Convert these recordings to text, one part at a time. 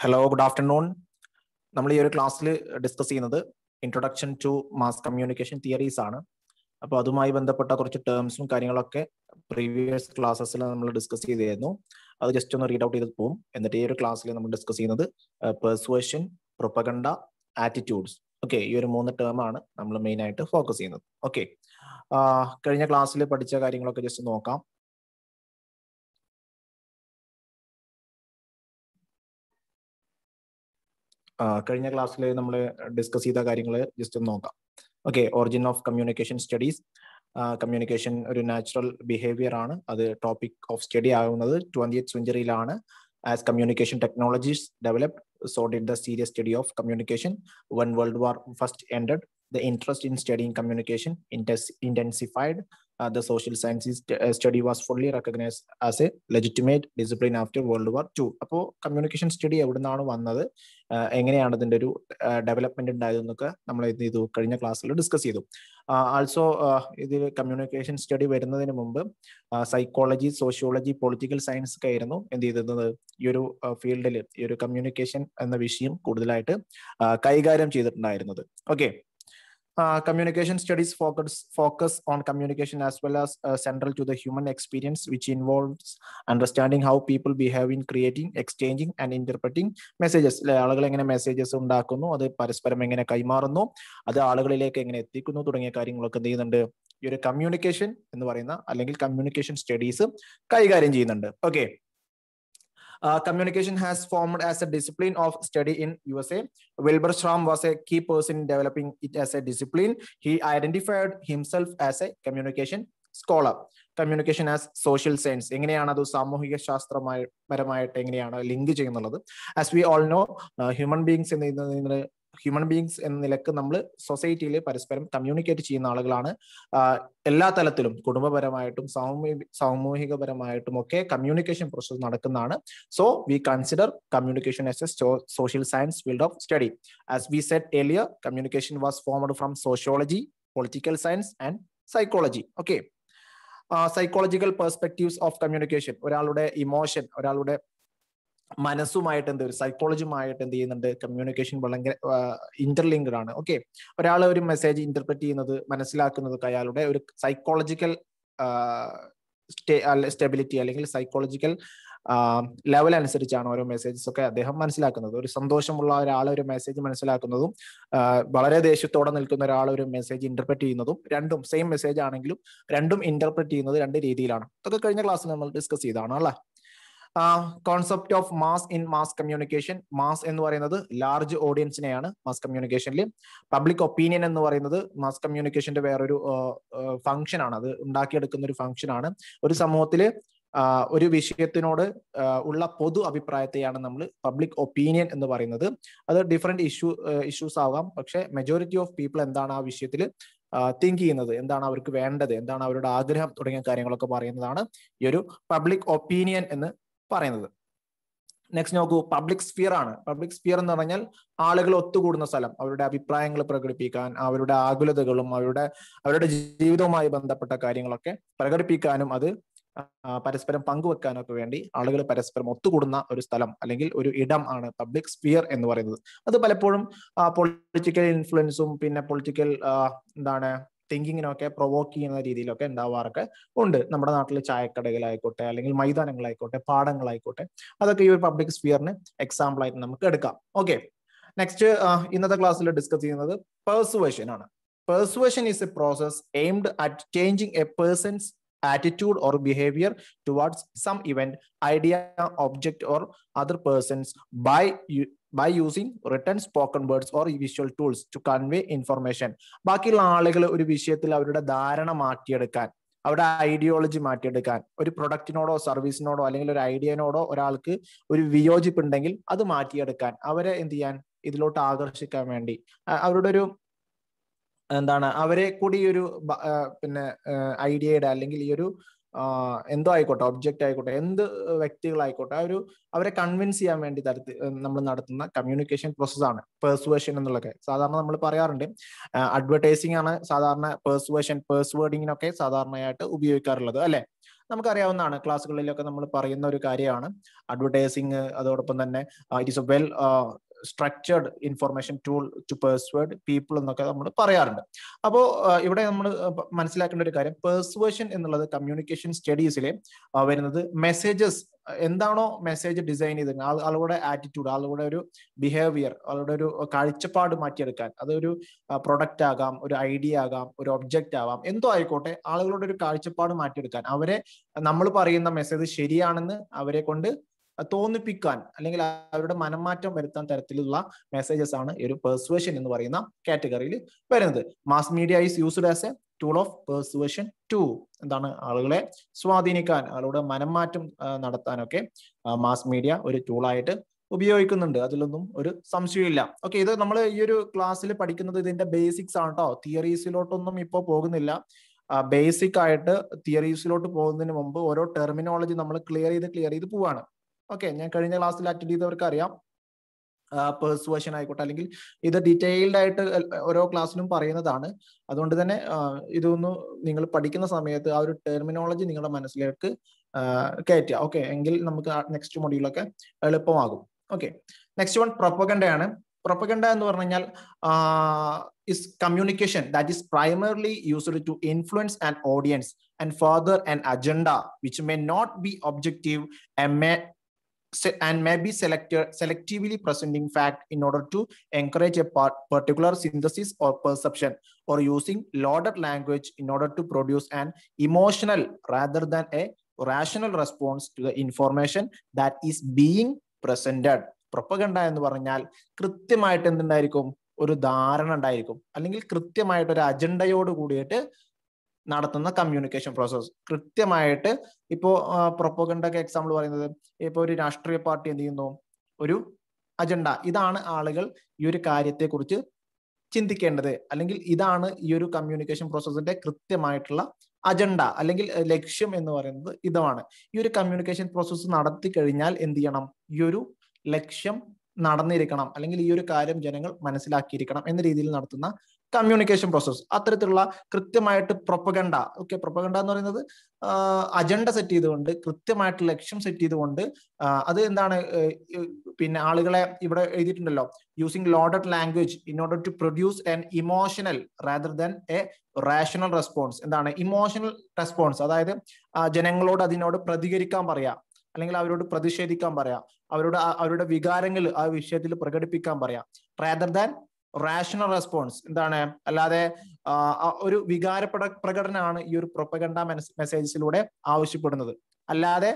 Hello good afternoon നമ്മൾ ഈ ഒരു ക്ലാസ്സിൽ ഡിസ്കസ് ചെയ്യുന്നത് introduction to mass communication theories ആണ് അപ്പോൾ അതുമായി ബന്ധപ്പെട്ട കുറച്ച് ടേംസും കാര്യങ്ങളൊക്കെ പ്രീവിയസ് ക്ലാസ്സസിൽ നമ്മൾ ഡിസ്കസ് ചെയ്തിരുന്നു അത് ജസ്റ്റ് ഒന്ന് റീഡ് ഔട്ട് ചെയ്ത് പോകും എന്നിട്ട് ഈ ഒരു ക്ലാസ്സിൽ നമ്മൾ ഡിസ്കസ് ചെയ്യുന്നത് പെർസുവേഷൻ പ്രൊപ്പഗണ്ട ആറ്റിറ്റ്യൂഡ്സ് ഓക്കെ ഈ ഒരു മൂന്ന് ടേമാണ് നമ്മൾ മെയിൻ ആയിട്ട് ഫോക്കസ് ചെയ്യുന്നത് ഓക്കെ കഴിഞ്ഞ ക്ലാസ്സിൽ പഠിച്ച കാര്യങ്ങളൊക്കെ ജസ്റ്റ് നോക്കാം കഴിഞ്ഞ ക്ലാസ്സിൽ നമ്മൾ ഡിസ്കസ് ചെയ്ത കാര്യങ്ങൾ ജസ്റ്റ് ഒന്ന് നോക്കാം okay origin of communication studies communication ഒരു നാച്ചുറൽ ബിഹേവിയർ ആണ് അത് ടോപ്പിക് ഓഫ് സ്റ്റഡി ആകുന്നത് ട്വന്റിയത്ത് സെഞ്ചുറിയിലാണ് as communication technologies developed so did the serious study of communication one world war first ended the interest in studying communication intensified uh, the social sciences uh, study was fully recognized as a legitimate discipline after world war two അപ്പോൾ communication study എവിടെ വന്നത് uh, എങ്ങനെയാണ് അതിന്റെ ഒരു development uh, ഉണ്ടായതെന്നൊക്കെ നമ്മൾ ഇത് കഴിഞ്ഞ ക്ലാസ്സിൽ ഡിസ്കസ് ചെയ്തു ആൾസോ uh, ഇതിൽ കമ്മ്യൂണിക്കേഷൻ സ്റ്റഡി വരുന്നതിന് മുമ്പ് സൈക്കോളജി സോഷ്യോളജി പൊളിറ്റിക്കൽ സയൻസ് ഒക്കെ ആയിരുന്നു എന്ത് ചെയ്തിരുന്നത് ഈ ഒരു ഫീൽഡിൽ ഈ ഒരു കമ്മ്യൂണിക്കേഷൻ എന്ന വിഷയം കൂടുതലായിട്ട് കൈകാര്യം ചെയ്തിട്ടുണ്ടായിരുന്നത് okay uh, communication studies focus, focus on communication as well as uh, central to the human experience, which involves understanding how people behave in creating, exchanging, and interpreting messages. ആളുകൾ എങ്ങനെ മെസ്സേജസ് ഉണ്ടാക്കുന്നു അത് പരസ്പരം എങ്ങനെ കൈമാറുന്നു അത് ആളുകളിലേക്ക് എങ്ങനെ എത്തിക്കുന്നു തുടങ്ങിയ കാര്യങ്ങളൊക്കെ എന്ത് ചെയ്യുന്നുണ്ട് ഈ ഒരു കമ്മ്യൂണിക്കേഷൻ എന്ന് പറയുന്ന അല്ലെങ്കിൽ കമ്മ്യൂണിക്കേഷൻ സ്റ്റഡീസ് കൈകാര്യം ചെയ്യുന്നുണ്ട് okay Uh, communication has formed as a discipline of study in USA. Wilbur Schramm was a key person in developing it as a discipline. He identified himself as a communication scholar. Communication as social science എങ്ങനെയാണ് അത് സാമൂഹിക ശാസ്ത്രമായ പരമായിട്ട് എങ്ങനെയാണ് link ചെയ്യുന്നുള്ളത് as we all know human beings എന്നതിന് human beings എന്ന നിലക്ക് നമ്മൾ സൊസൈറ്റിയിൽ പരസ്പരം കമ്മ്യൂണിക്കേറ്റ് ചെയ്യുന്ന ആളുകളാണ് എല്ലാ തലത്തിലും കുടുംബപരമായിട്ടും സാമൂഹികപരമായിട്ടും ഒക്കെ കമ്മ്യൂണിക്കേഷൻ പ്രോസസ് നടക്കുന്നതാണ് so we consider communication as a social science field of study as we said earlier communication was formed from sociology political science and psychology okay psychological perspectives of communication ഒരാളുടെ emotion ഒരാളുടെ മനസ്സുമായിട്ട് എന്ത് ഒരു സൈക്കോളജിയുമായിട്ട് എന്ത് ചെയ്യുന്നുണ്ട് communication വളരെ interlinked ആണ് okay ഒരാൾ ഒരു മെസ്സേജ് ഇന്റർപ്രറ്റ് ചെയ്യുന്നത് മനസ്സിലാക്കുന്നതൊക്കെ അയാളുടെ ഒരു സൈക്കോളജിക്കൽ സ്റ്റെബിലിറ്റി അല്ലെങ്കിൽ സൈക്കോളജിക്കൽ ലെവൽ അനുസരിച്ചാണ് ഓരോ മെസ്സേജസ് ഒക്കെ അദ്ദേഹം മനസ്സിലാക്കുന്നത് ഒരു സന്തോഷമുള്ള ഒരാൾ ഒരു മെസ്സേജ് മനസ്സിലാക്കുന്നതും വളരെ ദേഷ്യത്തോടെ നിൽക്കുന്ന ഒരാൾ ഒരു മെസ്സേജ് ഇന്റർപ്രറ്റ് ചെയ്യുന്നതും രണ്ടും സെയിം മെസ്സേജ് ആണെങ്കിലും രണ്ടും ഇന്റർപ്രറ്റ് ചെയ്യുന്നത് രണ്ട് രീതിയിലാണ് ഇതൊക്കെ കഴിഞ്ഞ ക്ലാസ്സിൽ നമ്മൾ ഡിസ്കസ് ചെയ്താണ് അല്ലേ concept of mass in mass communication mass എന്ന് പറയുന്നത് ലാർജ് ഓഡിയൻസിനെയാണ് മാസ് കമ്മ്യൂണിക്കേഷനിൽ പബ്ലിക് ഒപ്പീനിയൻ എന്ന് പറയുന്നത് മാസ് കമ്മ്യൂണിക്കേഷന്റെ വേറൊരു ആണ് അത് ഉണ്ടാക്കിയെടുക്കുന്ന ഒരു ആണ് ഒരു സമൂഹത്തില് ഒരു വിഷയത്തിനോട് ഉള്ള പൊതു അഭിപ്രായത്തെയാണ് നമ്മൾ പബ്ലിക് ഒപ്പീനിയൻ എന്ന് പറയുന്നത് അത് ഡിഫറെന്റ് ഇഷ്യൂ ഇഷ്യൂസ് ആവാം പക്ഷെ മെജോറിറ്റി ഓഫ് പീപ്പിൾ എന്താണ് ആ വിഷയത്തിൽ തിങ്ക് ചെയ്യുന്നത് എന്താണ് അവർക്ക് വേണ്ടത് എന്താണ് അവരുടെ ആഗ്രഹം തുടങ്ങിയ കാര്യങ്ങളൊക്കെ പറയുന്നതാണ് ഈ ഒരു പബ്ലിക് ഒപ്പീനിയൻ എന്ന് പറയുന്നത് നെക്സ്റ്റ് നോക്കൂ പബ്ലിക് സ്ഫിയർ ആണ് പബ്ലിക് സ്ഫിയർ എന്ന് പറഞ്ഞാൽ ആളുകൾ ഒത്തുകൂടുന്ന സ്ഥലം അവരുടെ അഭിപ്രായങ്ങൾ പ്രകടിപ്പിക്കാൻ അവരുടെ ആകുലതകളും അവരുടെ അവരുടെ ജീവിതവുമായി ബന്ധപ്പെട്ട കാര്യങ്ങളൊക്കെ പ്രകടിപ്പിക്കാനും അത് പരസ്പരം ഒക്കെ വേണ്ടി ആളുകൾ പരസ്പരം ഒത്തുകൂടുന്ന ഒരു സ്ഥലം അല്ലെങ്കിൽ ഒരു ഇടം ആണ് പബ്ലിക് സ്ഫിയർ എന്ന് പറയുന്നത് അത് പലപ്പോഴും പൊളിറ്റിക്കൽ ഇൻഫ്ലുവൻസും പിന്നെ പൊളിറ്റിക്കൽ എന്താണ് തിങ്കിങ്ങിനൊക്കെ പ്രൊവോക്ക് ചെയ്യുന്ന രീതിയിലൊക്കെ ഉണ്ടാവാറൊക്കെ ഉണ്ട് നമ്മുടെ നാട്ടിൽ ചായക്കടകളായിക്കോട്ടെ അല്ലെങ്കിൽ മൈതാനങ്ങളായിക്കോട്ടെ പാടങ്ങളായിക്കോട്ടെ അതൊക്കെ ഈ ഒരു പബ്ലിക് സ്ഫിയറിന് എക്സാമ്പിൾ ആയിട്ട് നമുക്ക് എടുക്കാം ഓക്കെ നെക്സ്റ്റ് ഇന്നത്തെ ക്ലാസ്സിൽ ഡിസ്കസ് ചെയ്യുന്നത് പേഴ്സുവേഷൻ ആണ് persuasion is a process aimed at changing a person's attitude behaviour behavior some event idea idea object or other persons by by using written spoken words or visual tools to convey information ബാക്കിയുള്ള ആളുകൾ ഒരു വിഷയത്തിൽ അവരുടെ ധാരണ മാറ്റിയെടുക്കാൻ അവരുടെ ideology മാറ്റിയെടുക്കാൻ ഒരു പ്രൊഡക്റ്റിനോടോ സർവീസിനോടോ അല്ലെങ്കിൽ ഒരു ഐഡിയനോടോ ഒരാൾക്ക് ഒരു വിയോജിപ്പുണ്ടെങ്കിൽ അത് മാറ്റിയെടുക്കാൻ അവരെ എന്ത് ചെയ്യാൻ ഇതിലോട്ട് ആകർഷിക്കാൻ വേണ്ടി അവരുടെ ഒരു എന്താണ് അവരെ കൂടി ഒരു പിന്നെ ഐഡിയയുടെ അല്ലെങ്കിൽ ഈ ഒരു എന്തോ ആയിക്കോട്ടെ ഒബ്ജക്റ്റ് ആയിക്കോട്ടെ എന്ത് വ്യക്തികളായിക്കോട്ടെ ആ ഒരു അവരെ കൺവിൻസ് ചെയ്യാൻ വേണ്ടി തരത്തിൽ നമ്മൾ നടത്തുന്ന കമ്മ്യൂണിക്കേഷൻ പ്രോസസ്സാണ് പേഴ്സുവേഷൻ എന്നുള്ളതൊക്കെ സാധാരണ നമ്മൾ പറയാറുണ്ട് അഡ്വർടൈസിംഗ് ആണ് സാധാരണ പേഴ്സുവേഷൻ പേഴ്സ്വേഡിങ്ങിനൊക്കെ സാധാരണയായിട്ട് ഉപയോഗിക്കാറുള്ളത് അല്ലെ നമുക്കറിയാവുന്നതാണ് ക്ലാസ്സുകളിലൊക്കെ നമ്മൾ പറയുന്ന ഒരു കാര്യമാണ് അഡ്വർടൈസിങ് അതോടൊപ്പം തന്നെ it is a well structured information tool to persuade people എന്നൊക്കെ നമ്മൾ പറയാറുണ്ട് അപ്പോൾ ഇവിടെ നമ്മൾ മനസ്സിലാക്കേണ്ട ഒരു കാര്യം പേഴ്സ്വേഷൻ എന്നുള്ളത് കമ്മ്യൂണിക്കേഷൻ സ്റ്റഡീസിലെ വരുന്നത് മെസ്സേജസ് എന്താണോ മെസ്സേജ് ഡിസൈൻ ചെയ്ത് ആളുകളുടെ ആറ്റിറ്റ്യൂഡ് ആളുകളുടെ ഒരു ബിഹേവിയർ ആളുടെ ഒരു കാഴ്ചപ്പാട് മാറ്റിയെടുക്കാൻ അതൊരു പ്രൊഡക്റ്റ് ആകാം ഒരു ഐഡിയ ആകാം ഒരു ഒബ്ജക്റ്റ് ആവാം എന്തോ ആയിക്കോട്ടെ ആളുകളുടെ ഒരു കാഴ്ചപ്പാട് മാറ്റിയെടുക്കാൻ അവരെ നമ്മൾ പറയുന്ന മെസ്സേജ് ശരിയാണെന്ന് അവരെ കൊണ്ട് തോന്നിപ്പിക്കാൻ അല്ലെങ്കിൽ അവരുടെ മനംമാറ്റം വരുത്താൻ തരത്തിലുള്ള മെസ്സേജസ് ആണ് ഈ ഒരു പെർസുവേഷൻ എന്ന് പറയുന്ന കാറ്റഗറിയിൽ വരുന്നത് mass media is used as a tool of persuasion to എന്താണ് ആളുകളെ സ്വാധീനിക്കാൻ ആളുടെ മനംമാറ്റം നടത്താനൊക്കെ മാസ് മീഡിയ ഒരു ടൂളായിട്ട് ഉപയോഗിക്കുന്നുണ്ട് അതിലൊന്നും ഒരു സംശയമില്ല ഓക്കെ ഇത് നമ്മൾ ഈ ഒരു ക്ലാസ്സിൽ പഠിക്കുന്നത് ഇതിന്റെ ബേസിക്സ് ആണ് കേട്ടോ തിയറീസിലോട്ടൊന്നും ഇപ്പോൾ പോകുന്നില്ല ബേസിക് ആയിട്ട് തിയറീസിലോട്ട് പോകുന്നതിന് മുമ്പ് ഓരോ ടെർമിനോളജി നമ്മൾ ക്ലിയർ ചെയ്ത് ക്ലിയർ ചെയ്ത് പോവാണ് ഓക്കെ ഞാൻ കഴിഞ്ഞ ക്ലാസ്സിൽ അറ്റൻഡ് ചെയ്തവർക്ക് അറിയാം പേഴ്സുവേഷൻ ആയിക്കോട്ടെ അല്ലെങ്കിൽ ഇത് ഡീറ്റെയിൽഡ് ആയിട്ട് ഓരോ ക്ലാസ്സിലും പറയുന്നതാണ് അതുകൊണ്ട് തന്നെ ഇതൊന്ന് നിങ്ങൾ പഠിക്കുന്ന സമയത്ത് ആ ഒരു ടെർമിനോളജി നിങ്ങളുടെ മനസ്സിലേക്ക് കയറ്റുക ഓക്കെ എങ്കിൽ നമുക്ക് നെക്സ്റ്റ് മൊഡ്യൂളൊക്കെ എളുപ്പമാകും ഓക്കെ നെക്സ്റ്റ് വൺ പ്രൊപ്പഗണ്ടയാണ് പ്രൊപ്പഗണ്ട എന്ന് പറഞ്ഞു കഴിഞ്ഞാൽ is communication that is primarily used to influence and audience and further and agenda which may not be objective and may be selected, selectively presenting fact in order to encourage a part, particular synthesis or perception or using loaded language in order to produce an emotional rather than a rational response to the information that is being presented. Propaganda എന്ന് പറഞ്ഞാൽ കൃത്യമായിട്ട് എന്തുണ്ടായിരിക്കും ഒരു ധാരണ ഉണ്ടായിരിക്കും അല്ലെങ്കിൽ കൃത്യമായിട്ട് ഒരു അജണ്ടയോട് കൂടിയിട്ട് നടത്തുന്ന കമ്മ്യൂണിക്കേഷൻ പ്രോസസ് കൃത്യമായിട്ട് ഇപ്പോൾ പ്രൊപ്പോഗണ്ട ഒക്കെ എക്സാമ്പിൾ പറയുന്നത് ഇപ്പോൾ ഒരു രാഷ്ട്രീയ പാർട്ടി എന്ത് ചെയ്യുന്നു ഒരു അജണ്ട ഇതാണ് ആളുകൾ ഈ ഒരു കാര്യത്തെക്കുറിച്ച് ചിന്തിക്കേണ്ടത് അല്ലെങ്കിൽ ഇതാണ് ഈ ഒരു കമ്മ്യൂണിക്കേഷൻ പ്രോസസ്സിന്റെ കൃത്യമായിട്ടുള്ള അജണ്ട അല്ലെങ്കിൽ ലക്ഷ്യം എന്ന് പറയുന്നത് ഇതാണ് ഈ ഒരു കമ്മ്യൂണിക്കേഷൻ പ്രോസസ്സ് നടത്തി കഴിഞ്ഞാൽ എന്ത് ചെയ്യണം ഈ ഒരു ലക്ഷ്യം നടന്നിരിക്കണം അല്ലെങ്കിൽ ഈ ഒരു കാര്യം ജനങ്ങൾ മനസ്സിലാക്കിയിരിക്കണം എന്ന രീതിയിൽ നടത്തുന്ന കമ്മ്യൂണിക്കേഷൻ പ്രോസസ്സ് അത്തരത്തിലുള്ള കൃത്യമായിട്ട് പ്രൊപ്പഗണ്ട ഓക്കെ പ്രൊപ്പഗണ്ട എന്ന് പറയുന്നത് അജണ്ട സെറ്റ് ചെയ്തുകൊണ്ട് കൃത്യമായിട്ട് ലക്ഷ്യം സെറ്റ് ചെയ്തുകൊണ്ട് അത് എന്താണ് പിന്നെ ആളുകളെ ഇവിടെ എഴുതിയിട്ടുണ്ടല്ലോ using loaded language in order to produce an emotional rather than a rational response എന്താണ് ഇമോഷണൽ റെസ്പോൺസ് അതായത് ജനങ്ങളോട് അതിനോട് പ്രതികരിക്കാൻ പറയാം അല്ലെങ്കിൽ അവരോട് പ്രതിഷേധിക്കാൻ പറയാം അവരോട് അവരുടെ വികാരങ്ങൾ ആ വിഷയത്തിൽ പ്രകടിപ്പിക്കാൻ പറയാം റാദർ ദാൻ റാഷണൽ റെസ്പോൺസ് എന്താണ് അല്ലാതെ ഒരു വികാരപ്രട പ്രകടനമാണ് ഈ ഒരു പ്രൊപ്പഗണ്ട മെസ്സേജസിലൂടെ ആവശ്യപ്പെടുന്നത് അല്ലാതെ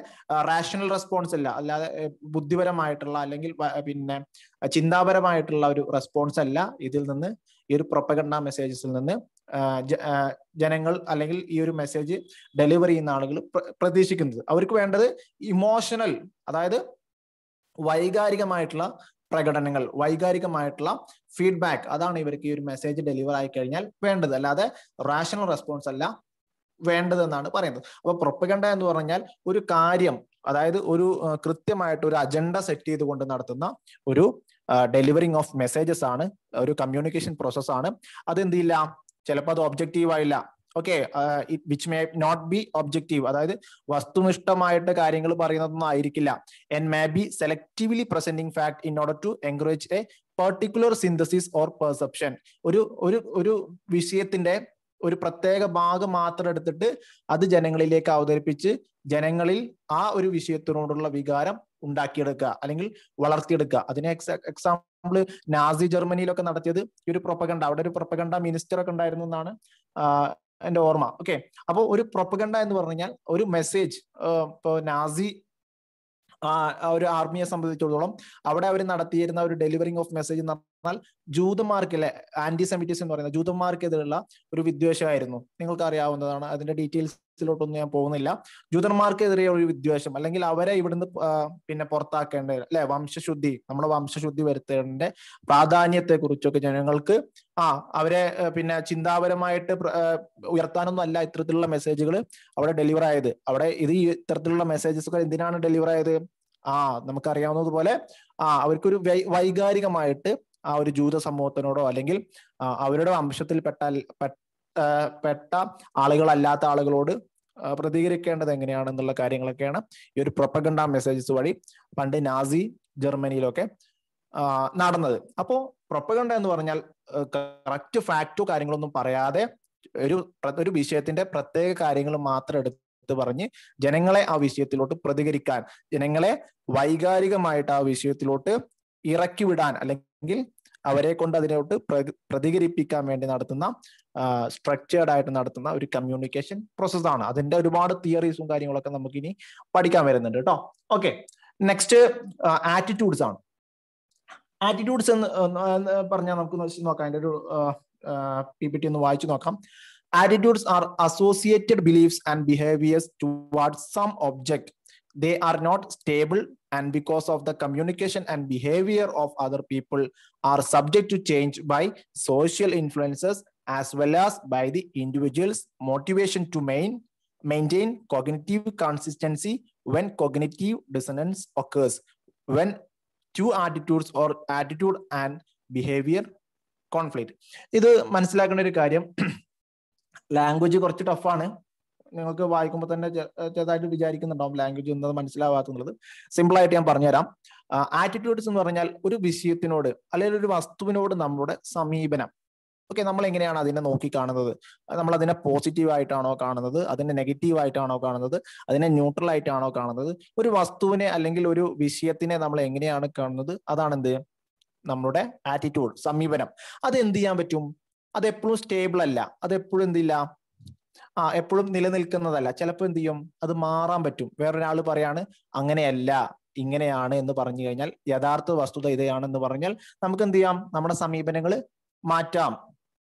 റാഷണൽ റെസ്പോൺസ് അല്ല അല്ലാതെ ബുദ്ധിപരമായിട്ടുള്ള അല്ലെങ്കിൽ പിന്നെ ചിന്താപരമായിട്ടുള്ള ഒരു റെസ്പോൺസ് അല്ല ഇതിൽ നിന്ന് ഈ ഒരു പ്രൊപ്പഗണ്ട മെസ്സേജസിൽ നിന്ന് ജനങ്ങൾ അല്ലെങ്കിൽ ഈ ഒരു മെസ്സേജ് ഡെലിവർ ചെയ്യുന്ന ആളുകൾ പ്രതീക്ഷിക്കുന്നത് അവർക്ക് വേണ്ടത് ഇമോഷണൽ അതായത് വൈകാരികമായിട്ടുള്ള പ്രകടനങ്ങൾ വൈകാരികമായിട്ടുള്ള ഫീഡ്ബാക്ക് അതാണ് ഇവർക്ക് ഈ ഒരു മെസ്സേജ് ഡെലിവർ ആയി കഴിഞ്ഞാൽ വേണ്ടത് അല്ലാതെ റാഷണൽ റെസ്പോൺസ് അല്ല വേണ്ടതെന്നാണ് പറയുന്നത് അപ്പൊ പ്രൊപ്പഗണ്ട എന്ന് പറഞ്ഞാൽ ഒരു കാര്യം അതായത് ഒരു കൃത്യമായിട്ട് ഒരു അജണ്ട സെറ്റ് ചെയ്തുകൊണ്ട് നടത്തുന്ന ഒരു ഡെലിവറിങ് ഓഫ് മെസ്സേജസ് ആണ് ഒരു കമ്മ്യൂണിക്കേഷൻ പ്രോസസ്സാണ് അതെന്തില്ല ചിലപ്പോൾ അത് ഒബ്ജക്റ്റീവ് ആയില്ല okay which may not be objective അതായത് വസ്തുനിഷ്ഠമായിട്ട് കാര്യങ്ങൾ പറയുന്നതൊന്നും ആയിരിക്കില്ല and may be selectively presenting fact in order to encourage a particular synthesis or perception ഒരു ഒരു ഒരു വിഷയത്തിന്റെ ഒരു പ്രത്യേക ഭാഗം മാത്രം എടുത്തിട്ട് അത് ജനങ്ങളിലേക്ക് അവതരിപ്പിച്ച് ജനങ്ങളിൽ ആ ഒരു വിഷയത്തിനോടുള്ള വികാരം ഉണ്ടാക്കിയെടുക്കുക അല്ലെങ്കിൽ വളർത്തിയെടുക്കുക അതിന് എക്സാമ്പിൾ നാസി ജർമ്മനിയിലൊക്കെ നടത്തിയത് ഒരു പ്രൊപ്പഗണ്ട അവിടെ ഒരു പ്രൊപ്പഗണ്ട മിനിസ്റ്റർ ഒക്കെ ഉണ്ടായിരുന്നു എന്നാണ് എൻ്റെ ഓർമ്മ ഓക്കെ അപ്പോൾ ഒരു പ്രൊപ്പഗണ്ട എന്ന് പറഞ്ഞു കഴിഞ്ഞാൽ ഒരു മെസ്സേജ് ഇപ്പോൾ നാസി ഒരു ആർമിയെ സംബന്ധിച്ചിടത്തോളം അവിടെ അവർ നടത്തിയിരുന്ന ഒരു ഡെലിവറിങ് ഓഫ് മെസ്സേജ് എന്ന് എന്നാൽ ജൂതന്മാർക്ക് അല്ലെ ആന്റി സെമിറ്റിസം എന്ന് പറയുന്ന ജൂതന്മാർക്കെതിരെയുള്ള ഒരു വിദ്വേഷമായിരുന്നു നിങ്ങൾക്ക് അറിയാവുന്നതാണ് അതിന്റെ ഡീറ്റെയിൽസിലോട്ടൊന്നും ഞാൻ പോകുന്നില്ല ജൂതന്മാർക്കെതിരെ ഒരു വിദ്വേഷം അല്ലെങ്കിൽ അവരെ ഇവിടുന്ന് പിന്നെ പുറത്താക്കേണ്ട അല്ലെ വംശശുദ്ധി നമ്മുടെ വംശശുദ്ധി വരുത്തേണ്ട പ്രാധാന്യത്തെ കുറിച്ചൊക്കെ ജനങ്ങൾക്ക് ആ അവരെ പിന്നെ ചിന്താപരമായിട്ട് ഉയർത്താനൊന്നും അല്ല ഇത്തരത്തിലുള്ള മെസ്സേജുകൾ അവിടെ ഡെലിവർ ആയത് അവിടെ ഇത് ഈ ഇത്തരത്തിലുള്ള മെസ്സേജസ് ഒക്കെ എന്തിനാണ് ഡെലിവർ ആയത് ആ നമുക്കറിയാവുന്നതുപോലെ ആ അവർക്കൊരു വൈകാരികമായിട്ട് ആ ഒരു ജൂത സമൂഹത്തിനോടോ അല്ലെങ്കിൽ അവരുടെ വംശത്തിൽപ്പെട്ട പെട്ട ആളുകളല്ലാത്ത ആളുകളോട് പ്രതികരിക്കേണ്ടത് എങ്ങനെയാണെന്നുള്ള കാര്യങ്ങളൊക്കെയാണ് ഈ ഒരു പ്രൊപ്പഗണ്ട മെസ്സേജസ് വഴി പണ്ട് നാസി ജർമ്മനിയിലൊക്കെ നടന്നത് അപ്പോ പ്രൊപ്പഗണ്ട എന്ന് പറഞ്ഞാൽ കറക്റ്റ് ഫാക്റ്റോ കാര്യങ്ങളൊന്നും പറയാതെ ഒരു ഒരു വിഷയത്തിന്റെ പ്രത്യേക കാര്യങ്ങൾ മാത്രം എടുത്ത് പറഞ്ഞ് ജനങ്ങളെ ആ വിഷയത്തിലോട്ട് പ്രതികരിക്കാൻ ജനങ്ങളെ വൈകാരികമായിട്ട് ആ വിഷയത്തിലോട്ട് ഇറക്കിവിടാൻ അല്ലെങ്കിൽ അവരെ കൊണ്ട് അതിനോട്ട് പ്രതികരിപ്പിക്കാൻ വേണ്ടി നടത്തുന്ന സ്ട്രക്ചേർഡ് ആയിട്ട് നടത്തുന്ന ഒരു കമ്മ്യൂണിക്കേഷൻ പ്രോസസ്സാണ് അതിന്റെ ഒരുപാട് തിയറീസും കാര്യങ്ങളൊക്കെ നമുക്ക് ഇനി പഠിക്കാൻ വരുന്നുണ്ട് കേട്ടോ ഓക്കെ നെക്സ്റ്റ് ആറ്റിറ്റ്യൂഡ്സ് ആണ് ആറ്റിറ്റ്യൂഡ്സ് എന്ന് പറഞ്ഞാൽ നമുക്ക് നോക്കാം അതിന്റെ ഒരു പി പി ടി ഒന്ന് വായിച്ചു നോക്കാം attitudes are associated beliefs and behaviours toward some object they are not stable and because of the communication and behavior of other people are subject to change by social influences as well as by the individual's motivation to main, maintain cognitive consistency when cognitive dissonance occurs when two attitudes or attitude and behavior conflict ഇത് മനസ്സിലാക്കേണ്ട ഒരു കാര്യം language കുറച്ച് ടഫാണ് നിങ്ങൾക്ക് വായിക്കുമ്പോൾ തന്നെ ചെറുതായിട്ട് വിചാരിക്കുന്നുണ്ടാവും language എന്നത് മനസ്സിലാവാത്തുള്ളത് സിമ്പിളായിട്ട് ഞാൻ പറഞ്ഞുതരാം ആറ്റിറ്റ്യൂഡ്സ് എന്ന് പറഞ്ഞാൽ ഒരു വിഷയത്തിനോട് അല്ലെങ്കിൽ ഒരു വസ്തുവിനോട് നമ്മുടെ സമീപനം ഓക്കെ നമ്മൾ എങ്ങനെയാണ് അതിനെ നോക്കി കാണുന്നത് നമ്മൾ അതിനെ പോസിറ്റീവ് ആയിട്ടാണോ കാണുന്നത് അതിനെ നെഗറ്റീവ് ആയിട്ടാണോ കാണുന്നത് അതിനെ ന്യൂട്രൽ ആയിട്ടാണോ കാണുന്നത് ഒരു വസ്തുവിനെ അല്ലെങ്കിൽ ഒരു വിഷയത്തിനെ നമ്മൾ എങ്ങനെയാണ് കാണുന്നത് അതാണ് എന്ത് നമ്മുടെ ആറ്റിറ്റ്യൂഡ് സമീപനം അത് എന്ത് ചെയ്യാൻ പറ്റും അതെപ്പോഴും സ്റ്റേബിൾ അല്ല അതെപ്പോഴും എന്തില്ല ആ എപ്പോഴും നിലനിൽക്കുന്നതല്ല ചിലപ്പോൾ എന്ത് ചെയ്യും അത് മാറാൻ പറ്റും വേറൊരാൾ പറയാണ് അങ്ങനെയല്ല ഇങ്ങനെയാണ് എന്ന് പറഞ്ഞു കഴിഞ്ഞാൽ യഥാർത്ഥ വസ്തുത ഇതയാണെന്ന് പറഞ്ഞാൽ നമുക്ക് എന്ത് ചെയ്യാം നമ്മുടെ സമീപനങ്ങൾ മാറ്റാം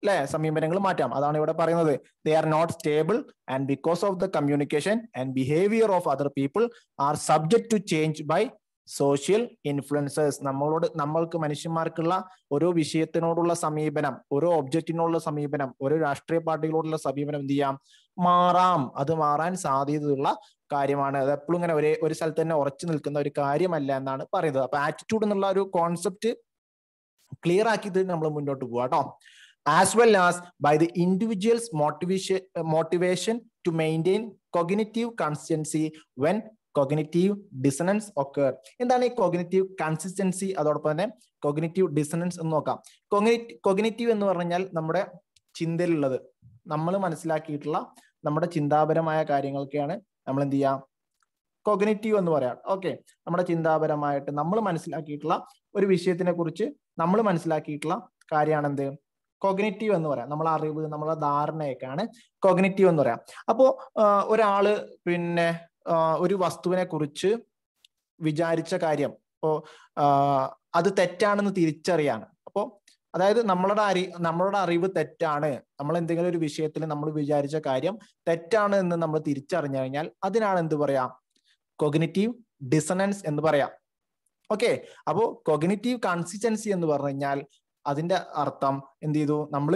അല്ലെ സമീപനങ്ങൾ മാറ്റാം അതാണ് ഇവിടെ പറയുന്നത് they are not stable and because of the communication and behaviour of other people are subject to change by social influencers നമ്മളോട് നമ്മൾക്ക് മനുഷ്യന്മാർക്കുള്ള ഓരോ വിഷയത്തിനോടുള്ള സമീപനം ഓരോ ഒബ്ജക്റ്റിനോടുള്ള സമീപനം ഓരോ രാഷ്ട്രീയ പാർട്ടികളോടുള്ള സമീപനം എന്ത് ചെയ്യാം മാറാം അത് മാറാൻ സാധ്യതയുള്ള കാര്യമാണ് അത് എപ്പോഴും ഇങ്ങനെ ഒരേ ഒരു സ്ഥലത്ത് തന്നെ ഉറച്ചു നിൽക്കുന്ന ഒരു കാര്യമല്ല എന്നാണ് പറയുന്നത് അപ്പൊ ആറ്റിറ്റ്യൂഡ് എന്നുള്ള ഒരു കോൺസെപ്റ്റ് ക്ലിയർ ആക്കിയിട്ട് നമ്മൾ മുന്നോട്ട് പോവാം കേട്ടോ as well as by the individuals motivation motivation to maintain cognitive consistency when cognitive dissonance ഒക്കെ എന്താണ് ഈ കോഗ്നേറ്റീവ് കൺസിസ്റ്റൻസി അതോടൊപ്പം തന്നെ കോഗ്നേറ്റീവ് ഡിസനൻസ് എന്ന് നോക്കാം കോഗ്നേറ്റീവ് എന്ന് പറഞ്ഞാൽ നമ്മുടെ ചിന്തയിലുള്ളത് നമ്മൾ മനസ്സിലാക്കിയിട്ടുള്ള നമ്മുടെ ചിന്താപരമായ കാര്യങ്ങളൊക്കെയാണ് നമ്മൾ എന്ത് ചെയ്യുക കോഗ്നേറ്റീവ് എന്ന് പറയാം ഓക്കെ നമ്മുടെ ചിന്താപരമായിട്ട് നമ്മൾ മനസ്സിലാക്കിയിട്ടുള്ള ഒരു വിഷയത്തിനെ കുറിച്ച് നമ്മൾ മനസ്സിലാക്കിയിട്ടുള്ള കാര്യമാണ് എന്ത് കോഗ്നേറ്റീവ് എന്ന് പറയാം നമ്മളെ അറിവ് നമ്മളെ ധാരണയൊക്കെയാണ് കോഗ്നേറ്റീവ് എന്ന് പറയാം അപ്പോൾ ഒരാള് പിന്നെ ഒരു വസ്തുവിനെ കുറിച്ച് വിചാരിച്ച കാര്യം അപ്പോ അത് തെറ്റാണെന്ന് തിരിച്ചറിയാണ് അപ്പോ അതായത് നമ്മളുടെ അറി നമ്മളുടെ അറിവ് തെറ്റാണ് നമ്മൾ എന്തെങ്കിലും ഒരു വിഷയത്തിൽ നമ്മൾ വിചാരിച്ച കാര്യം തെറ്റാണ് എന്ന് നമ്മൾ തിരിച്ചറിഞ്ഞു കഴിഞ്ഞാൽ അതിനാണ് എന്ത് പറയാ കൊഗ്നിറ്റീവ് ഡിസണൻസ് എന്ന് പറയാം ഓക്കെ അപ്പോ കൊഗ്നിറ്റീവ് കൺസിസ്റ്റൻസി എന്ന് പറഞ്ഞു കഴിഞ്ഞാൽ അതിന്റെ അർത്ഥം എന്ത് ചെയ്തു നമ്മൾ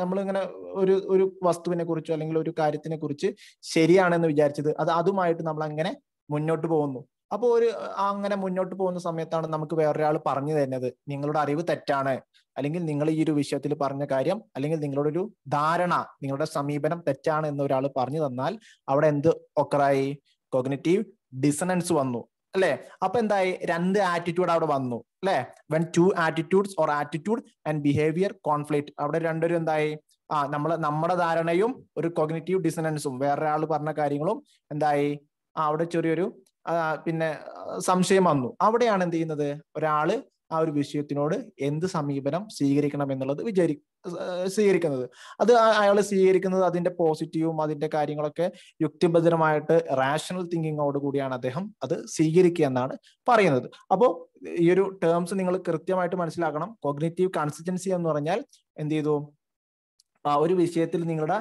നമ്മളിങ്ങനെ ഒരു ഒരു വസ്തുവിനെ കുറിച്ചോ അല്ലെങ്കിൽ ഒരു കാര്യത്തിനെ കുറിച്ച് ശരിയാണെന്ന് വിചാരിച്ചത് അത് അതുമായിട്ട് നമ്മൾ അങ്ങനെ മുന്നോട്ട് പോകുന്നു അപ്പോൾ ഒരു അങ്ങനെ മുന്നോട്ട് പോകുന്ന സമയത്താണ് നമുക്ക് വേറൊരാൾ പറഞ്ഞു തരുന്നത് നിങ്ങളുടെ അറിവ് തെറ്റാണ് അല്ലെങ്കിൽ നിങ്ങൾ ഈ ഒരു വിഷയത്തിൽ പറഞ്ഞ കാര്യം അല്ലെങ്കിൽ നിങ്ങളുടെ ഒരു ധാരണ നിങ്ങളുടെ സമീപനം തെറ്റാണ് എന്ന് ഒരാൾ പറഞ്ഞു തന്നാൽ അവിടെ എന്ത് ഒക്കറായി കോഗ്നറ്റീവ് ഡിസണൻസ് വന്നു അല്ലെ അപ്പൊ എന്തായി രണ്ട് ആറ്റിറ്റ്യൂഡ് അവിടെ വന്നു അല്ലെ when two attitudes or attitude and behaviour conflict അവിടെ രണ്ടൊരു എന്തായി ആ നമ്മൾ നമ്മുടെ ധാരണയും ഒരു കോഗ്നേറ്റീവ് ഡിസനൻസും വേറൊരാൾ പറഞ്ഞ കാര്യങ്ങളും എന്തായി അവിടെ ചെറിയൊരു പിന്നെ സംശയം വന്നു അവിടെയാണ് എന്ത് ചെയ്യുന്നത് ഒരാള് ആ ഒരു വിഷയത്തിനോട് എന്ത് സമീപനം സ്വീകരിക്കണം എന്നുള്ളത് വിചാരി സ്വീകരിക്കുന്നത് അത് അയാൾ സ്വീകരിക്കുന്നത് അതിന്റെ പോസിറ്റീവും അതിന്റെ കാര്യങ്ങളൊക്കെ യുക്തിബദ്ധമായിട്ട് റാഷണൽ തിങ്കിങ്ങോട് കൂടിയാണ് അദ്ദേഹം അത് സ്വീകരിക്കുക എന്നാണ് പറയുന്നത് അപ്പോൾ ഈ ഒരു ടേംസ് നിങ്ങൾ കൃത്യമായിട്ട് മനസ്സിലാക്കണം കോഗ്നേറ്റീവ് കൺസിസ്റ്റൻസി എന്ന് പറഞ്ഞാൽ എന്ത് ചെയ്തു ആ ഒരു വിഷയത്തിൽ നിങ്ങളുടെ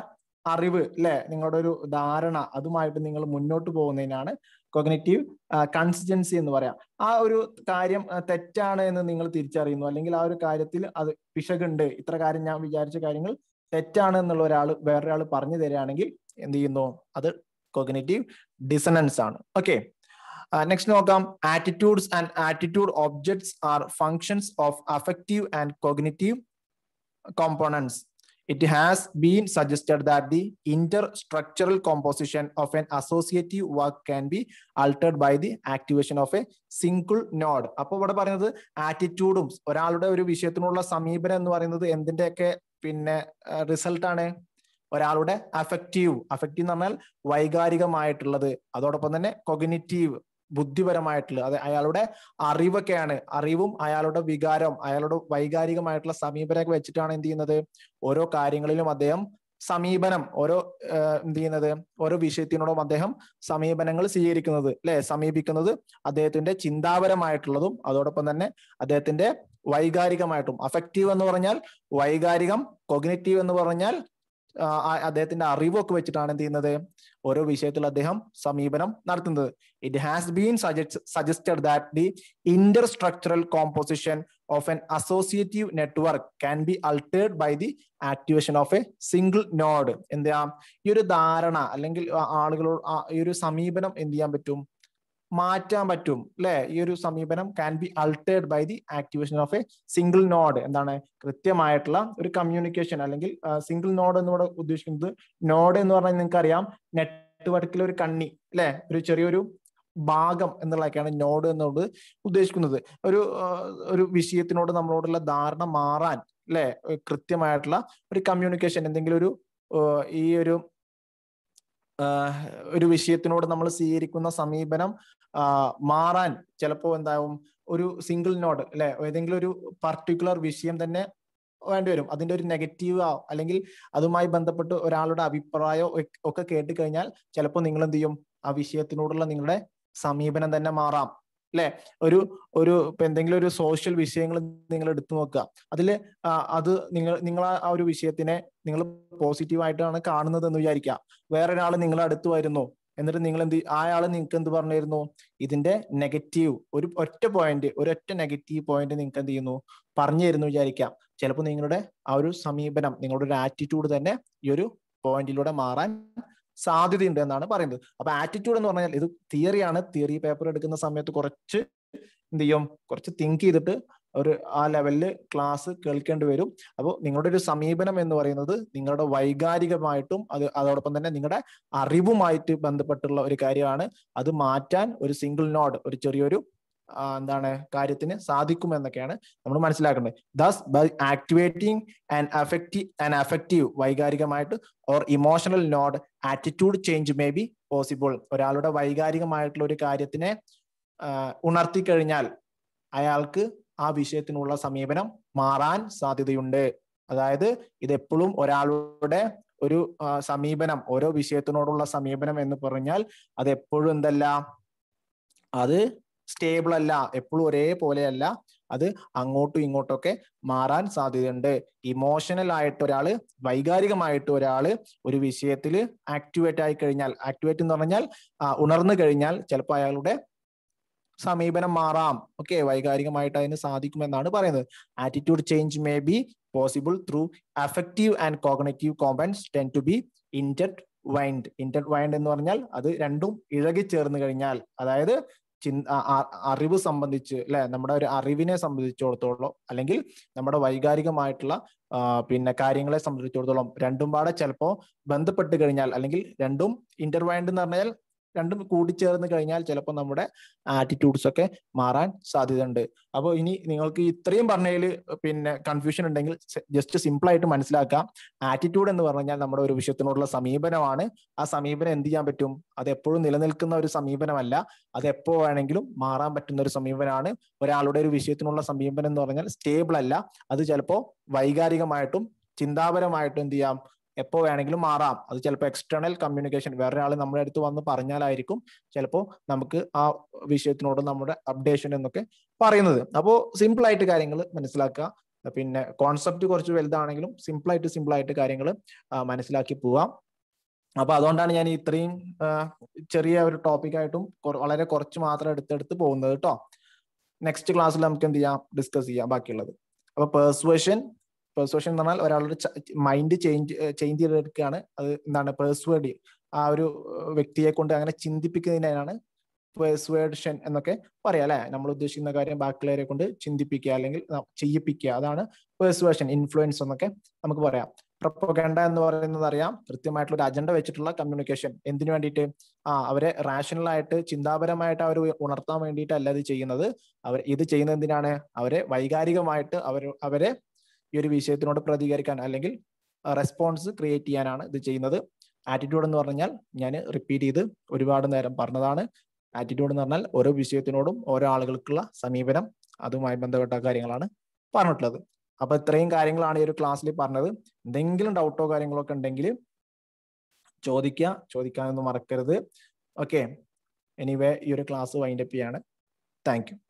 അറിവ് അല്ലെ നിങ്ങളുടെ ഒരു ധാരണ അതുമായിട്ട് നിങ്ങൾ മുന്നോട്ട് പോകുന്നതിനാണ് കോഗ്നേറ്റീവ് കൺസിസ്റ്റൻസി എന്ന് പറയാം ആ ഒരു കാര്യം തെറ്റാണ് എന്ന് നിങ്ങൾ തിരിച്ചറിയുന്നു അല്ലെങ്കിൽ ആ ഒരു കാര്യത്തിൽ അത് പിശകുണ്ട് ഇത്ര കാര്യം ഞാൻ വിചാരിച്ച കാര്യങ്ങൾ തെറ്റാണ് എന്നുള്ള ഒരാൾ വേറൊരാൾ പറഞ്ഞു തരികയാണെങ്കിൽ എന്ത് ചെയ്യുന്നു അത് കോഗ്നേറ്റീവ് ഡിസനൻസ് ആണ് ഓക്കെ നെക്സ്റ്റ് നോക്കാം attitudes and attitude objects are functions of affective and cognitive components It has been suggested that the interstructural composition of an associative work can be altered by the activation of a single node അപ്പൊ ഇവിടെ പറയുന്നത് ആറ്റിറ്റ്യൂഡും ഒരാളുടെ ഒരു വിഷയത്തിനുള്ള സമീപനം എന്ന് പറയുന്നത് എന്തിന്റെയൊക്കെ പിന്നെ റിസൾട്ടാണ് ഒരാളുടെ അഫക്റ്റീവ് അഫക്റ്റീവ് എന്ന് പറഞ്ഞാൽ വൈകാരികമായിട്ടുള്ളത് അതോടൊപ്പം തന്നെ കൊഗ്നിറ്റീവ് ബുദ്ധിപരമായിട്ടുള്ള അത് അയാളുടെ അറിവൊക്കെയാണ് അറിവും അയാളുടെ വികാരം അയാളുടെ വൈകാരികമായിട്ടുള്ള സമീപനമൊക്കെ വെച്ചിട്ടാണ് എന്ത് ചെയ്യുന്നത് ഓരോ കാര്യങ്ങളിലും അദ്ദേഹം സമീപനം ഓരോ എന്ത് ചെയ്യുന്നത് ഓരോ വിഷയത്തിനോടും അദ്ദേഹം സമീപനങ്ങൾ സ്വീകരിക്കുന്നത് അല്ലെ സമീപിക്കുന്നത് അദ്ദേഹത്തിന്റെ ചിന്താപരമായിട്ടുള്ളതും അതോടൊപ്പം തന്നെ അദ്ദേഹത്തിന്റെ വൈകാരികമായിട്ടും അഫക്റ്റീവ് എന്ന് പറഞ്ഞാൽ വൈകാരികം കൊഗ്നറ്റീവ് എന്ന് പറഞ്ഞാൽ അദ്ദേഹത്തിന്റെ അറിവൊക്കെ വെച്ചിട്ടാണ് എന്ത് ചെയ്യുന്നത് ഓരോ വിഷയത്തിൽ അദ്ദേഹം സമീപനം നടത്തുന്നത് it has been suggested that the inter structural composition of an associative network can be altered by the activation of a single node എന്ത് ചെയ്യാം ഈ ഒരു ധാരണ അല്ലെങ്കിൽ ആളുകളോട് ഈ ഒരു സമീപനം എന്ത് ചെയ്യാൻ പറ്റും മാറ്റാൻ പറ്റും അല്ലെ ഈ ഒരു സമീപനം can be altered by the activation of a single node എന്താണ് കൃത്യമായിട്ടുള്ള ഒരു കമ്മ്യൂണിക്കേഷൻ അല്ലെങ്കിൽ സിംഗിൾ നോഡ് എന്നോട് ഉദ്ദേശിക്കുന്നത് നോഡ് എന്ന് പറഞ്ഞാൽ നിങ്ങൾക്ക് അറിയാം നെറ്റ്വർക്കിലെ ഒരു കണ്ണി അല്ലെ ഒരു ചെറിയൊരു ഭാഗം എന്നുള്ളതൊക്കെയാണ് നോഡ് എന്നോട് ഉദ്ദേശിക്കുന്നത് ഒരു ഒരു വിഷയത്തിനോട് നമ്മളോടുള്ള ധാരണ മാറാൻ അല്ലെ കൃത്യമായിട്ടുള്ള ഒരു കമ്മ്യൂണിക്കേഷൻ എന്തെങ്കിലും ഒരു ഈ ഒരു ഒരു വിഷയത്തിനോട് നമ്മൾ സ്വീകരിക്കുന്ന സമീപനം മാറാൻ ചിലപ്പോൾ എന്താവും ഒരു സിംഗിൾ നോഡ് അല്ലെ ഏതെങ്കിലും ഒരു പർട്ടിക്കുലർ വിഷയം തന്നെ വേണ്ടിവരും അതിന്റെ ഒരു നെഗറ്റീവ് ആവും അല്ലെങ്കിൽ അതുമായി ബന്ധപ്പെട്ട് ഒരാളുടെ അഭിപ്രായം ഒക്കെ കേട്ട് കഴിഞ്ഞാൽ ചിലപ്പോൾ നിങ്ങൾ എന്ത് ചെയ്യും ആ വിഷയത്തിനോടുള്ള നിങ്ങളുടെ സമീപനം തന്നെ മാറാം അല്ലെ ഒരു ഒരു ഇപ്പൊ എന്തെങ്കിലും ഒരു സോഷ്യൽ വിഷയങ്ങൾ നിങ്ങൾ എടുത്തു നോക്കുക അതിൽ അത് നിങ്ങൾ നിങ്ങൾ ആ ഒരു വിഷയത്തിനെ നിങ്ങൾ പോസിറ്റീവായിട്ടാണ് കാണുന്നത് എന്ന് വിചാരിക്കുക വേറൊരാൾ നിങ്ങളെ അടുത്ത് വരുന്നു എന്നിട്ട് നിങ്ങൾ എന്ത് ആയാള് നിങ്ങൾക്ക് എന്ത് പറഞ്ഞിരുന്നു ഇതിന്റെ നെഗറ്റീവ് ഒരു ഒറ്റ പോയിന്റ് ഒരൊറ്റ നെഗറ്റീവ് പോയിന്റ് നിങ്ങൾക്ക് എന്ത് ചെയ്യുന്നു പറഞ്ഞു തരുന്നു വിചാരിക്കാം ചിലപ്പോൾ നിങ്ങളുടെ ആ ഒരു സമീപനം നിങ്ങളുടെ ഒരു ആറ്റിറ്റ്യൂഡ് തന്നെ ഈ ഒരു പോയിന്റിലൂടെ മാറാൻ സാധ്യതയുണ്ട് എന്നാണ് പറയുന്നത് അപ്പൊ ആറ്റിറ്റ്യൂഡ് എന്ന് പറഞ്ഞാൽ ഇത് തിയറിയാണ് തിയറി പേപ്പർ എടുക്കുന്ന സമയത്ത് കുറച്ച് എന്ത് ചെയ്യും കുറച്ച് തിങ്ക് ചെയ്തിട്ട് ഒരു ആ ലെവലിൽ ക്ലാസ് കേൾക്കേണ്ടി വരും അപ്പോൾ നിങ്ങളുടെ ഒരു സമീപനം എന്ന് പറയുന്നത് നിങ്ങളുടെ വൈകാരികമായിട്ടും അത് അതോടൊപ്പം തന്നെ നിങ്ങളുടെ അറിവുമായിട്ട് ബന്ധപ്പെട്ടുള്ള ഒരു കാര്യമാണ് അത് മാറ്റാൻ ഒരു സിംഗിൾ നോഡ് ഒരു ചെറിയൊരു എന്താണ് കാര്യത്തിന് സാധിക്കും എന്നൊക്കെയാണ് നമ്മൾ മനസ്സിലാക്കേണ്ടത് thus by activating and affective and affective വൈകാരികമായിട്ട് or emotional node attitude change may be possible ഒരാളുടെ വൈകാരികമായിട്ടുള്ള ഒരു കാര്യത്തിനെ ഉണർത്തി കഴിഞ്ഞാൽ അയാൾക്ക് ആ വിഷയത്തിനുള്ള സമീപനം മാറാൻ സാധ്യതയുണ്ട് അതായത് ഇതെപ്പോഴും ഒരാളുടെ ഒരു സമീപനം ഓരോ വിഷയത്തിനോടുള്ള സമീപനം എന്ന് പറഞ്ഞാൽ അത് എപ്പോഴും എന്തല്ല അത് സ്റ്റേബിൾ അല്ല എപ്പോഴും പോലെയല്ല അത് അങ്ങോട്ടും ഇങ്ങോട്ടൊക്കെ മാറാൻ സാധ്യതയുണ്ട് ഇമോഷണൽ ആയിട്ട് ഒരാള് വൈകാരികമായിട്ട് ഒരാള് ഒരു വിഷയത്തിൽ ആക്ടിവേറ്റ് ആയി കഴിഞ്ഞാൽ ആക്ടിവേറ്റ് എന്ന് പറഞ്ഞാൽ ഉണർന്നു കഴിഞ്ഞാൽ ചിലപ്പോൾ അയാളുടെ സമീപനം മാറാം ഓക്കെ വൈകാരികമായിട്ട് അതിന് സാധിക്കുമെന്നാണ് പറയുന്നത് attitude change may be possible through affective and cognitive components tend to be intertwined intertwined എന്ന് പറഞ്ഞാൽ അത് രണ്ടും ഇഴകി ചേർന്ന് കഴിഞ്ഞാൽ അതായത് അറിവ് സംബന്ധിച്ച് അല്ലെ നമ്മുടെ ഒരു അറിവിനെ സംബന്ധിച്ചിടത്തോളം അല്ലെങ്കിൽ നമ്മുടെ വൈകാരികമായിട്ടുള്ള പിന്നെ കാര്യങ്ങളെ സംബന്ധിച്ചിടത്തോളം രണ്ടും പാടെ ചിലപ്പോ ബന്ധപ്പെട്ട് കഴിഞ്ഞാൽ അല്ലെങ്കിൽ രണ്ടും ഇന്റർവൈൻഡ് എന്ന് പറഞ്ഞാൽ രണ്ടും കൂടിച്ചേർന്ന് കഴിഞ്ഞാൽ ചിലപ്പോൾ നമ്മുടെ ആറ്റിറ്റ്യൂഡ്സ് ഒക്കെ മാറാൻ സാധ്യതയുണ്ട് അപ്പോൾ ഇനി നിങ്ങൾക്ക് ഇത്രയും പറഞ്ഞതിൽ പിന്നെ കൺഫ്യൂഷൻ ഉണ്ടെങ്കിൽ ജസ്റ്റ് സിമ്പിൾ ആയിട്ട് മനസ്സിലാക്കാം ആറ്റിറ്റ്യൂഡ് എന്ന് പറഞ്ഞു കഴിഞ്ഞാൽ നമ്മുടെ ഒരു വിഷയത്തിനോടുള്ള സമീപനമാണ് ആ സമീപനം എന്ത് ചെയ്യാൻ പറ്റും അത് എപ്പോഴും നിലനിൽക്കുന്ന ഒരു സമീപനമല്ല അത് എപ്പോ വേണമെങ്കിലും മാറാൻ പറ്റുന്ന ഒരു സമീപനമാണ് ഒരാളുടെ ഒരു വിഷയത്തിനുള്ള സമീപനം എന്ന് പറഞ്ഞാൽ സ്റ്റേബിൾ അല്ല അത് ചിലപ്പോൾ വൈകാരികമായിട്ടും ചിന്താപരമായിട്ടും എന്ത് ചെയ്യാം എപ്പോൾ വേണമെങ്കിലും മാറാം അത് ചിലപ്പോൾ എക്സ്റ്റേണൽ കമ്മ്യൂണിക്കേഷൻ വേറൊരാൾ നമ്മുടെ അടുത്ത് വന്ന് പറഞ്ഞാലായിരിക്കും ചിലപ്പോൾ നമുക്ക് ആ വിഷയത്തിനോട് നമ്മുടെ അപ്ഡേഷൻ എന്നൊക്കെ പറയുന്നത് അപ്പോൾ സിമ്പിൾ ആയിട്ട് കാര്യങ്ങൾ മനസ്സിലാക്കുക പിന്നെ കോൺസെപ്റ്റ് കുറച്ച് വലുതാണെങ്കിലും സിമ്പിൾ ആയിട്ട് സിമ്പിൾ ആയിട്ട് കാര്യങ്ങൾ മനസ്സിലാക്കി പോവാം അപ്പൊ അതുകൊണ്ടാണ് ഞാൻ ഇത്രയും ചെറിയ ഒരു ടോപ്പിക്കായിട്ടും വളരെ കുറച്ച് മാത്രം എടുത്തെടുത്ത് പോകുന്നത് കേട്ടോ നെക്സ്റ്റ് ക്ലാസ്സിൽ നമുക്ക് എന്ത് ചെയ്യാം ഡിസ്കസ് ചെയ്യാം ബാക്കിയുള്ളത് അപ്പൊ പേഴ്സുവേഷൻ പെർസുവേഷൻ എന്ന് പറഞ്ഞാൽ ഒരാളുടെ മൈൻഡ് ചേഞ്ച് ചേഞ്ച് ചെയ്തെടുക്കുകയാണ് അത് എന്താണ് പെർസുവേഡ് ആ ഒരു വ്യക്തിയെ കൊണ്ട് അങ്ങനെ ചിന്തിപ്പിക്കുന്നതിനാണ് പെർസുവേഷൻ എന്നൊക്കെ പറയാം അല്ലെ നമ്മൾ ഉദ്ദേശിക്കുന്ന കാര്യം ബാക്കിയുള്ളവരെ കൊണ്ട് ചിന്തിപ്പിക്കുക അല്ലെങ്കിൽ ചെയ്യിപ്പിക്കുക അതാണ് പേഴ്സുവേഷൻ ഇൻഫ്ലുവൻസ് എന്നൊക്കെ നമുക്ക് പറയാം പ്രൊപ്പഗണ്ട എന്ന് പറയുന്നത് അറിയാം കൃത്യമായിട്ടുള്ള ഒരു അജണ്ട വെച്ചിട്ടുള്ള കമ്മ്യൂണിക്കേഷൻ എന്തിനു വേണ്ടിയിട്ട് ആ അവരെ ആയിട്ട് ചിന്താപരമായിട്ട് അവർ ഉണർത്താൻ വേണ്ടിയിട്ടല്ല ഇത് ചെയ്യുന്നത് അവർ ഇത് ചെയ്യുന്നത് എന്തിനാണ് അവരെ വൈകാരികമായിട്ട് അവർ അവരെ ഈ ഒരു വിഷയത്തിനോട് പ്രതികരിക്കാൻ അല്ലെങ്കിൽ റെസ്പോൺസ് ക്രിയേറ്റ് ചെയ്യാനാണ് ഇത് ചെയ്യുന്നത് ആറ്റിറ്റ്യൂഡ് എന്ന് പറഞ്ഞാൽ ഞാൻ റിപ്പീറ്റ് ചെയ്ത് ഒരുപാട് നേരം പറഞ്ഞതാണ് ആറ്റിറ്റ്യൂഡ് എന്ന് പറഞ്ഞാൽ ഓരോ വിഷയത്തിനോടും ഓരോ ആളുകൾക്കുള്ള സമീപനം അതുമായി ബന്ധപ്പെട്ട കാര്യങ്ങളാണ് പറഞ്ഞിട്ടുള്ളത് അപ്പൊ ഇത്രയും കാര്യങ്ങളാണ് ഈ ഒരു ക്ലാസ്സിൽ പറഞ്ഞത് എന്തെങ്കിലും ഡൗട്ടോ കാര്യങ്ങളോ ഒക്കെ ഉണ്ടെങ്കിൽ ചോദിക്കുക ചോദിക്കാനൊന്നും മറക്കരുത് ഓക്കെ എനിവേ ഈ ഒരു ക്ലാസ് വൈൻഡപ്പ് ചെയ്യാണ് താങ്ക് യു